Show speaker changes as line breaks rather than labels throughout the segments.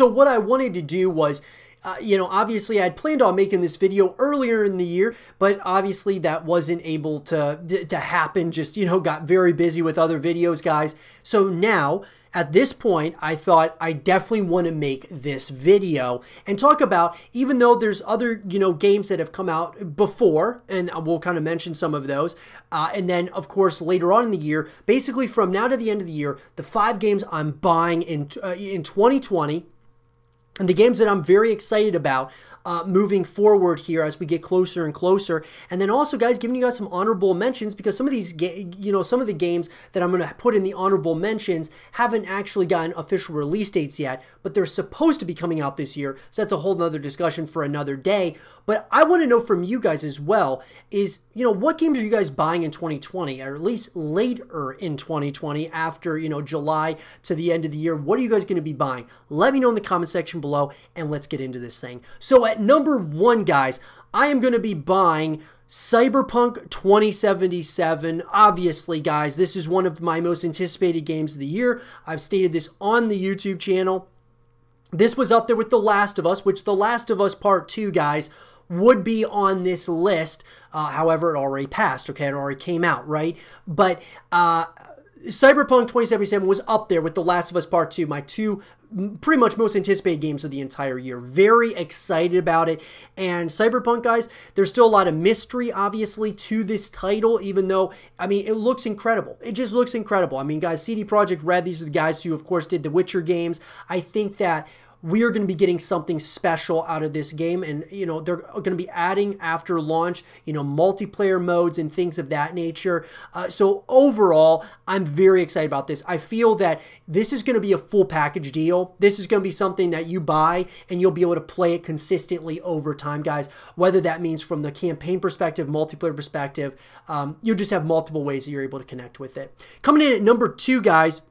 So what I wanted to do was uh, you know, obviously I'd planned on making this video earlier in the year, but obviously that wasn't able to, to happen. Just, you know, got very busy with other videos, guys. So now at this point, I thought I definitely want to make this video and talk about, even though there's other, you know, games that have come out before, and we'll kind of mention some of those. Uh, and then, of course, later on in the year, basically from now to the end of the year, the five games I'm buying in, uh, in 2020 and the games that I'm very excited about uh, moving forward here as we get closer and closer. And then also, guys, giving you guys some honorable mentions because some of these, you know, some of the games that I'm going to put in the honorable mentions haven't actually gotten official release dates yet, but they're supposed to be coming out this year. So that's a whole nother discussion for another day. But I want to know from you guys as well is, you know, what games are you guys buying in 2020 or at least later in 2020 after, you know, July to the end of the year? What are you guys going to be buying? Let me know in the comment section below and let's get into this thing. So, at number one, guys, I am going to be buying Cyberpunk 2077. Obviously, guys, this is one of my most anticipated games of the year. I've stated this on the YouTube channel. This was up there with The Last of Us, which The Last of Us Part 2, guys, would be on this list. Uh, however, it already passed, okay? It already came out, right? But uh, Cyberpunk 2077 was up there with The Last of Us Part 2, my two pretty much most anticipated games of the entire year. Very excited about it. And Cyberpunk, guys, there's still a lot of mystery, obviously, to this title, even though, I mean, it looks incredible. It just looks incredible. I mean, guys, CD Projekt Red, these are the guys who, of course, did the Witcher games. I think that we are going to be getting something special out of this game. And, you know, they're going to be adding after launch, you know, multiplayer modes and things of that nature. Uh, so overall, I'm very excited about this. I feel that this is going to be a full package deal. This is going to be something that you buy and you'll be able to play it consistently over time, guys. Whether that means from the campaign perspective, multiplayer perspective, um, you'll just have multiple ways that you're able to connect with it. Coming in at number two, guys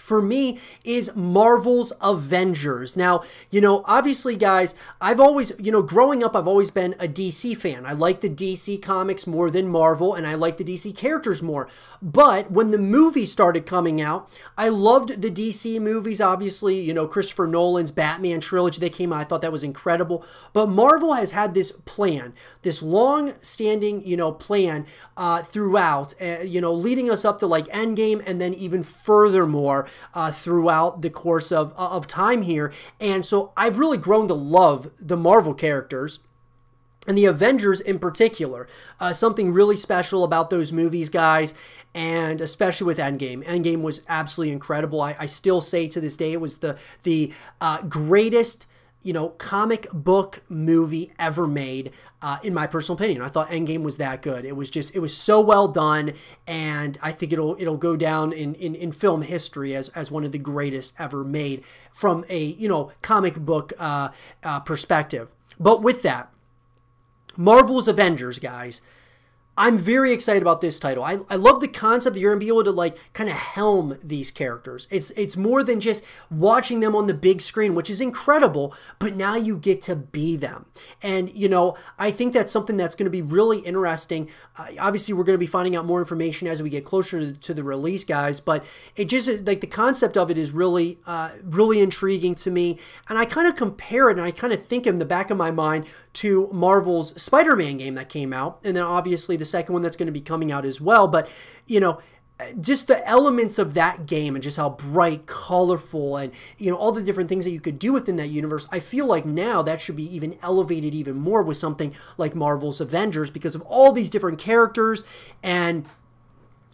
for me is Marvel's Avengers. Now, you know, obviously, guys, I've always, you know, growing up, I've always been a DC fan. I like the DC comics more than Marvel, and I like the DC characters more. But when the movie started coming out, I loved the DC movies, obviously, you know, Christopher Nolan's Batman trilogy They came out. I thought that was incredible. But Marvel has had this plan, this long standing, you know, plan uh, throughout, uh, you know, leading us up to like Endgame and then even furthermore uh, throughout the course of uh, of time here, and so I've really grown to love the Marvel characters and the Avengers in particular. Uh, something really special about those movies, guys, and especially with Endgame. Endgame was absolutely incredible. I, I still say to this day it was the the uh, greatest you know, comic book movie ever made, uh, in my personal opinion. I thought Endgame was that good. It was just, it was so well done, and I think it'll it'll go down in, in, in film history as, as one of the greatest ever made from a you know comic book uh, uh, perspective. But with that, Marvel's Avengers, guys. I'm very excited about this title. I, I love the concept that you're gonna be able to like kind of helm these characters. It's it's more than just watching them on the big screen, which is incredible, but now you get to be them. And you know, I think that's something that's gonna be really interesting. Uh, obviously, we're gonna be finding out more information as we get closer to, to, the release, guys. But it just like the concept of it is really uh, really intriguing to me, and I kind of compare it and I kind of think in the back of my mind to Marvel's Spider-Man game that came out, and then obviously the second one that's going to be coming out as well. But, you know, just the elements of that game and just how bright, colorful, and you know all the different things that you could do within that universe. I feel like now that should be even elevated even more with something like Marvel's Avengers because of all these different characters and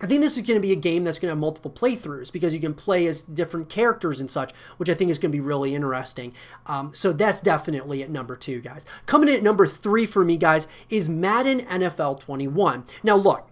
I think this is going to be a game that's going to have multiple playthroughs because you can play as different characters and such, which I think is going to be really interesting. Um, so that's definitely at number two, guys. Coming in at number three for me, guys, is Madden NFL 21. Now, look,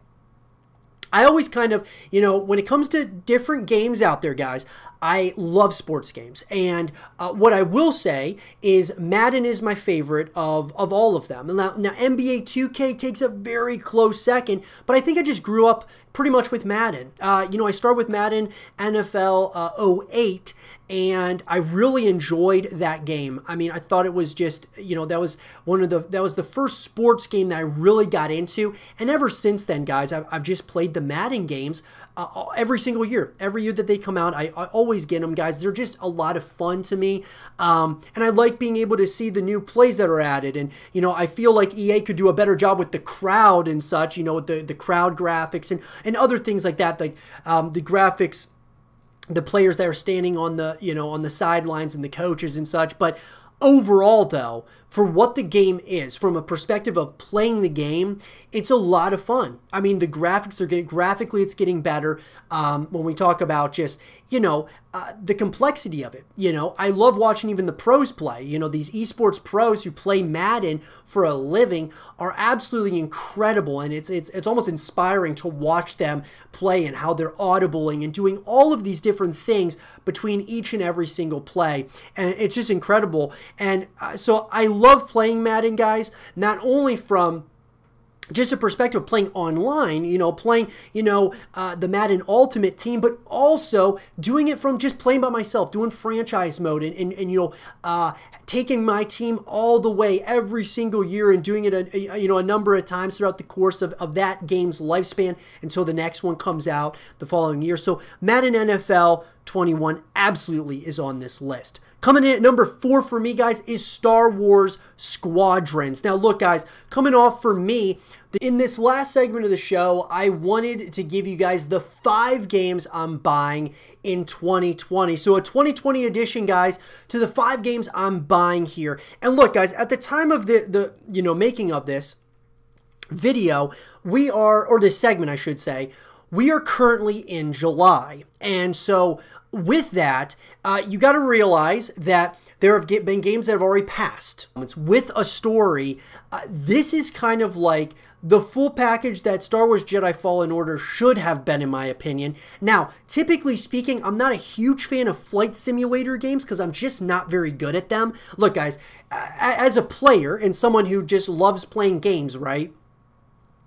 I always kind of, you know, when it comes to different games out there, guys, I love sports games. And uh, what I will say is Madden is my favorite of, of all of them. Now, now, NBA 2K takes a very close second, but I think I just grew up pretty much with Madden. Uh, you know, I started with Madden NFL uh, 08, and I really enjoyed that game. I mean, I thought it was just, you know, that was one of the, that was the first sports game that I really got into. And ever since then, guys, I've, I've just played the Madden games uh, every single year. Every year that they come out, I, I, always get them, guys. They're just a lot of fun to me. Um, and I like being able to see the new plays that are added. And, you know, I feel like EA could do a better job with the crowd and such, you know, the, the crowd graphics and, and other things like that, like um, the graphics, the players that are standing on the you know on the sidelines and the coaches and such, but overall though for what the game is from a perspective of playing the game it's a lot of fun i mean the graphics are getting graphically it's getting better um, when we talk about just you know uh, the complexity of it. You know, I love watching even the pros play. You know, these esports pros who play Madden for a living are absolutely incredible, and it's it's it's almost inspiring to watch them play and how they're audibling and doing all of these different things between each and every single play, and it's just incredible. And uh, so I love playing Madden, guys. Not only from just a perspective of playing online, you know, playing, you know, uh, the Madden Ultimate team, but also doing it from just playing by myself, doing franchise mode and, and, and you know, uh, taking my team all the way every single year and doing it, a, a, you know, a number of times throughout the course of, of that game's lifespan until the next one comes out the following year. So Madden NFL 21 absolutely is on this list. Coming in at number four for me, guys, is Star Wars Squadrons. Now, look, guys, coming off for me, in this last segment of the show, I wanted to give you guys the five games I'm buying in 2020. So, a 2020 edition, guys, to the five games I'm buying here. And look, guys, at the time of the, the you know, making of this video, we are, or this segment, I should say, we are currently in July. And so with that, uh, you got to realize that there have been games that have already passed. It's with a story. Uh, this is kind of like the full package that Star Wars Jedi Fallen Order should have been, in my opinion. Now, typically speaking, I'm not a huge fan of flight simulator games because I'm just not very good at them. Look, guys, as a player and someone who just loves playing games, right?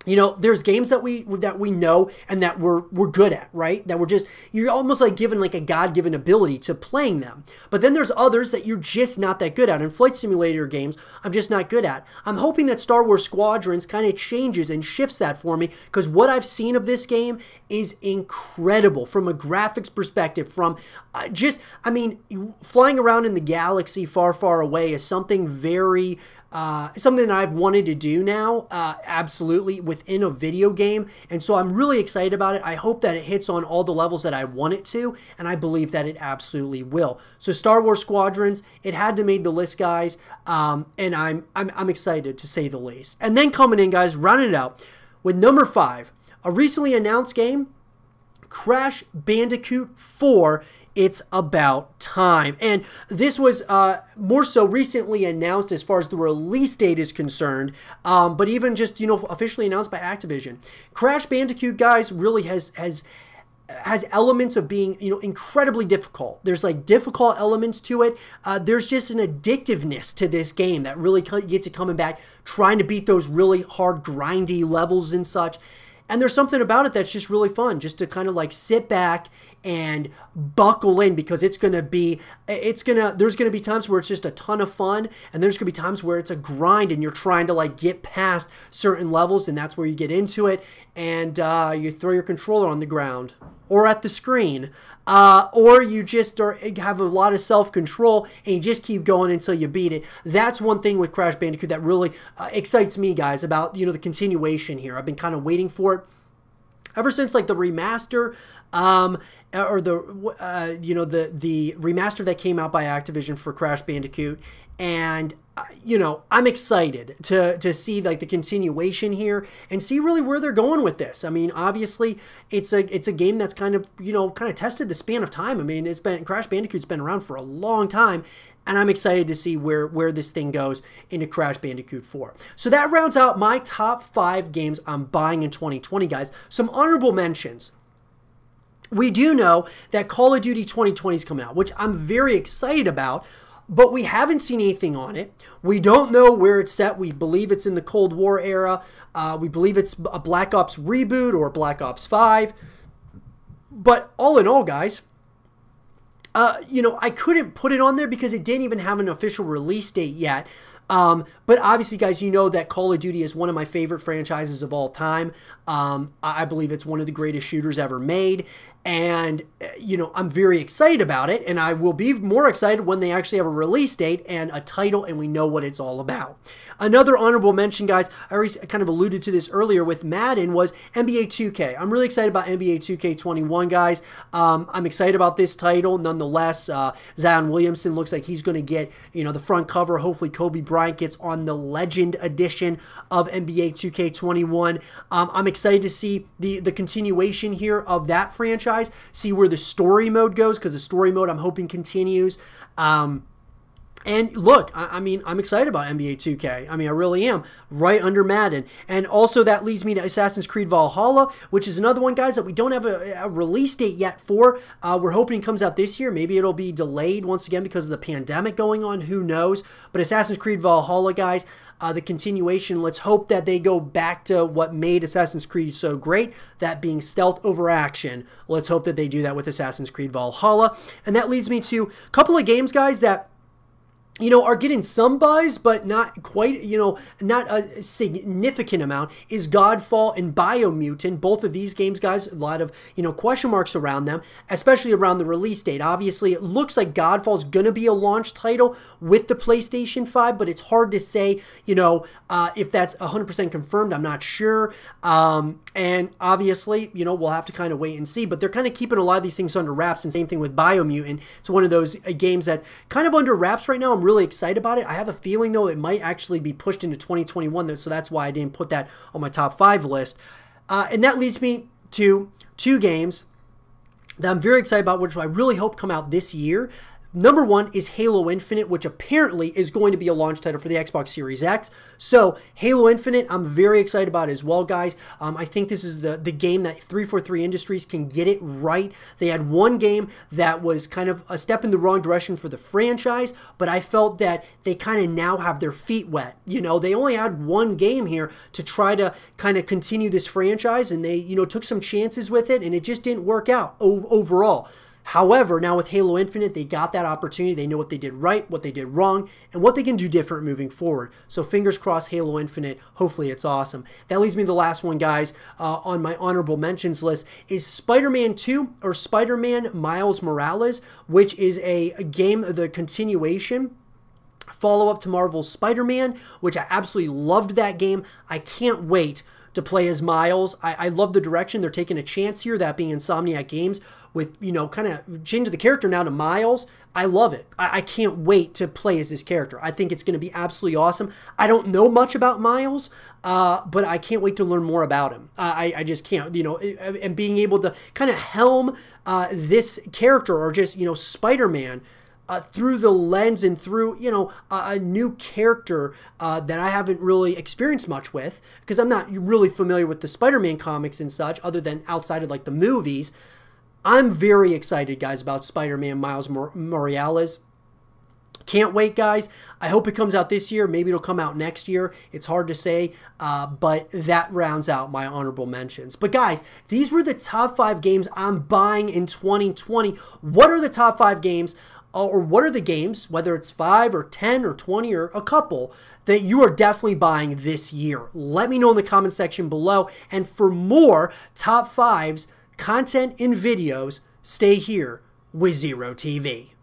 you know there's games that we that we know and that we're we're good at right that we're just you're almost like given like a god-given ability to playing them but then there's others that you're just not that good at in flight simulator games i'm just not good at i'm hoping that star wars squadrons kind of changes and shifts that for me because what i've seen of this game is incredible from a graphics perspective from uh, just i mean flying around in the galaxy far far away is something very uh, something that I've wanted to do now, uh, absolutely within a video game. And so I'm really excited about it. I hope that it hits on all the levels that I want it to, and I believe that it absolutely will. So Star Wars Squadrons, it had to make the list, guys, um, and I'm, I'm I'm excited to say the least. And then coming in, guys, rounding it out with number five, a recently announced game Crash Bandicoot 4 it's About Time. And this was uh, more so recently announced as far as the release date is concerned, um, but even just, you know, officially announced by Activision. Crash Bandicoot, guys, really has has has elements of being you know incredibly difficult there's like difficult elements to it uh, there's just an addictiveness to this game that really gets you coming back trying to beat those really hard grindy levels and such and there's something about it that's just really fun just to kind of like sit back and buckle in because it's going to be it's going to there's going to be times where it's just a ton of fun and there's going to be times where it's a grind and you're trying to like get past certain levels and that's where you get into it and uh, you throw your controller on the ground or at the screen uh, or you just are, have a lot of self-control and you just keep going until you beat it that's one thing with crash bandicoot that really uh, excites me guys about you know the continuation here i've been kind of waiting for it ever since like the remaster um, uh, or the uh, you know the the remaster that came out by Activision for Crash Bandicoot, and uh, you know I'm excited to to see like the continuation here and see really where they're going with this. I mean, obviously it's a it's a game that's kind of you know kind of tested the span of time. I mean, it's been Crash Bandicoot's been around for a long time. And I'm excited to see where, where this thing goes into Crash Bandicoot 4. So that rounds out my top five games I'm buying in 2020, guys. Some honorable mentions we do know that Call of Duty 2020 is coming out, which I'm very excited about, but we haven't seen anything on it. We don't know where it's set. We believe it's in the Cold War era. Uh, we believe it's a Black Ops reboot or Black Ops 5. But all in all, guys, uh, you know, I couldn't put it on there because it didn't even have an official release date yet. Um, but obviously, guys, you know that Call of Duty is one of my favorite franchises of all time. Um, I believe it's one of the greatest shooters ever made. And, uh, you know, I'm very excited about it. And I will be more excited when they actually have a release date and a title and we know what it's all about. Another honorable mention, guys, I already kind of alluded to this earlier with Madden was NBA 2K. I'm really excited about NBA 2K21, guys. Um, I'm excited about this title nonetheless. Uh, Zion Williamson looks like he's going to get, you know, the front cover. Hopefully, Kobe Bryant Bryant gets on the Legend edition of NBA 2K21. Um, I'm excited to see the the continuation here of that franchise. See where the story mode goes because the story mode I'm hoping continues. Um, and look, I, I, mean, I'm excited about NBA 2K. I mean, I really am. Right under Madden. And also, that leads me to Assassin's Creed Valhalla, which is another one, guys, that we don't have a, a release date yet for. Uh, we're hoping it comes out this year. Maybe it'll be delayed once again because of the pandemic going on. Who knows? But Assassin's Creed Valhalla, guys, uh, the continuation. Let's hope that they go back to what made Assassin's Creed so great, that being stealth over action. Let's hope that they do that with Assassin's Creed Valhalla. And that leads me to a couple of games, guys, that you know, are getting some buys, but not quite, you know, not a significant amount, is Godfall and Biomutant. Both of these games, guys, a lot of, you know, question marks around them, especially around the release date. Obviously, it looks like Godfall is going to be a launch title with the PlayStation 5, but it's hard to say, you know, uh, if that's 100% confirmed. I'm not sure. Um, and obviously, you know, we'll have to kind of wait and see, but they're kind of keeping a lot of these things under wraps. And same thing with Biomutant. It's one of those uh, games that kind of under wraps right now. I'm really excited about it. I have a feeling though it might actually be pushed into 2021, so that's why I didn't put that on my top five list. Uh, and that leads me to two games that I'm very excited about, which I really hope come out this year. Number one is Halo Infinite, which apparently is going to be a launch title for the Xbox Series X. So Halo Infinite, I'm very excited about as well, guys. Um, I think this is the, the game that 343 Industries can get it right. They had one game that was kind of a step in the wrong direction for the franchise, but I felt that they kind of now have their feet wet. You know, they only had one game here to try to kind of continue this franchise, and they, you know, took some chances with it, and it just didn't work out overall. However, now with Halo Infinite, they got that opportunity. They know what they did right, what they did wrong, and what they can do different moving forward. So fingers crossed, Halo Infinite. Hopefully, it's awesome. That leads me to the last one, guys, uh, on my honorable mentions list is Spider-Man 2 or Spider-Man Miles Morales, which is a game, the continuation follow up to Marvel's Spider Man, which I absolutely loved that game. I can't wait to play as Miles. I, I, love the direction they're taking a chance here, that being Insomniac Games, with, you know, kind of change the character now to Miles. I love it. I, I can't wait to play as this character. I think it's going to be absolutely awesome. I don't know much about Miles, uh, but I can't wait to learn more about him. Uh, I, I just can't, you know, and being able to kind of helm uh, this character or just, you know, Spider Man. Uh, through the lens and through you know a, a new character uh, that I haven't really experienced much with because I'm not really familiar with the Spider-Man comics and such, other than outside of like the movies. I'm very excited, guys, about Spider Man Miles Mor Morales. Can't wait, guys. I hope it comes out this year. Maybe it'll come out next year. It's hard to say, uh, but that rounds out my honorable mentions. But, guys, these were the top five games I'm buying in 2020. What are the top five games? Uh, or what are the games, whether it's five or 10 or 20 or a couple, that you are definitely buying this year? Let me know in the comment section below. And for more top fives, content and videos, stay here with Zero TV.